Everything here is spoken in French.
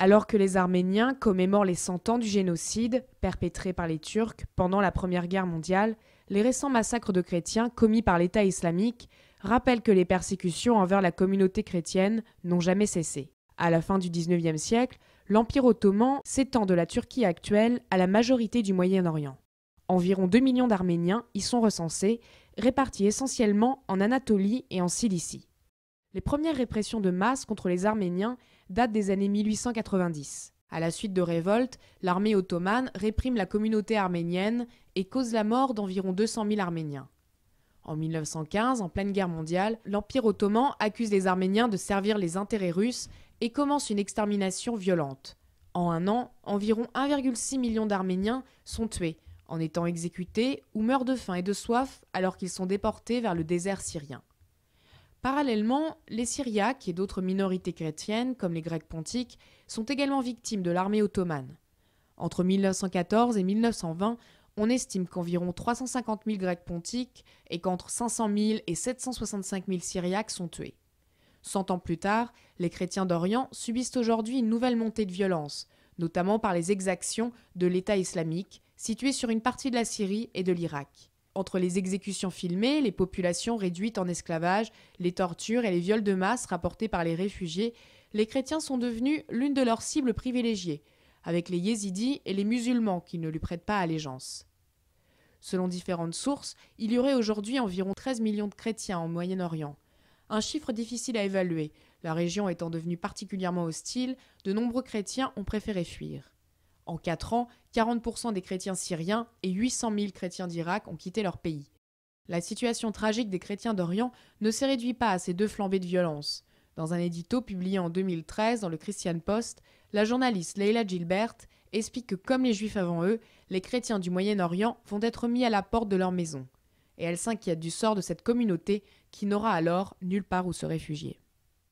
alors que les Arméniens commémorent les 100 ans du génocide perpétré par les Turcs pendant la Première Guerre mondiale, les récents massacres de chrétiens commis par l'État islamique rappellent que les persécutions envers la communauté chrétienne n'ont jamais cessé. À la fin du XIXe siècle, l'Empire ottoman s'étend de la Turquie actuelle à la majorité du Moyen-Orient. Environ 2 millions d'Arméniens y sont recensés, répartis essentiellement en Anatolie et en Cilicie. Les premières répressions de masse contre les Arméniens datent des années 1890. À la suite de révoltes, l'armée ottomane réprime la communauté arménienne et cause la mort d'environ 200 000 Arméniens. En 1915, en pleine guerre mondiale, l'Empire ottoman accuse les Arméniens de servir les intérêts russes et commence une extermination violente. En un an, environ 1,6 million d'Arméniens sont tués, en étant exécutés ou meurent de faim et de soif alors qu'ils sont déportés vers le désert syrien. Parallèlement, les Syriaques et d'autres minorités chrétiennes, comme les Grecs pontiques, sont également victimes de l'armée ottomane. Entre 1914 et 1920, on estime qu'environ 350 000 Grecs pontiques et qu'entre 500 000 et 765 000 Syriaques sont tués. Cent ans plus tard, les chrétiens d'Orient subissent aujourd'hui une nouvelle montée de violence, notamment par les exactions de l'État islamique, situé sur une partie de la Syrie et de l'Irak entre les exécutions filmées, les populations réduites en esclavage, les tortures et les viols de masse rapportés par les réfugiés, les chrétiens sont devenus l'une de leurs cibles privilégiées, avec les yézidis et les musulmans qui ne lui prêtent pas allégeance. Selon différentes sources, il y aurait aujourd'hui environ 13 millions de chrétiens en Moyen-Orient. Un chiffre difficile à évaluer, la région étant devenue particulièrement hostile, de nombreux chrétiens ont préféré fuir. En 4 ans, 40% des chrétiens syriens et 800 000 chrétiens d'Irak ont quitté leur pays. La situation tragique des chrétiens d'Orient ne s'est réduit pas à ces deux flambées de violence. Dans un édito publié en 2013 dans le Christian Post, la journaliste Leila Gilbert explique que comme les juifs avant eux, les chrétiens du Moyen-Orient vont être mis à la porte de leur maison. Et elle s'inquiète du sort de cette communauté qui n'aura alors nulle part où se réfugier.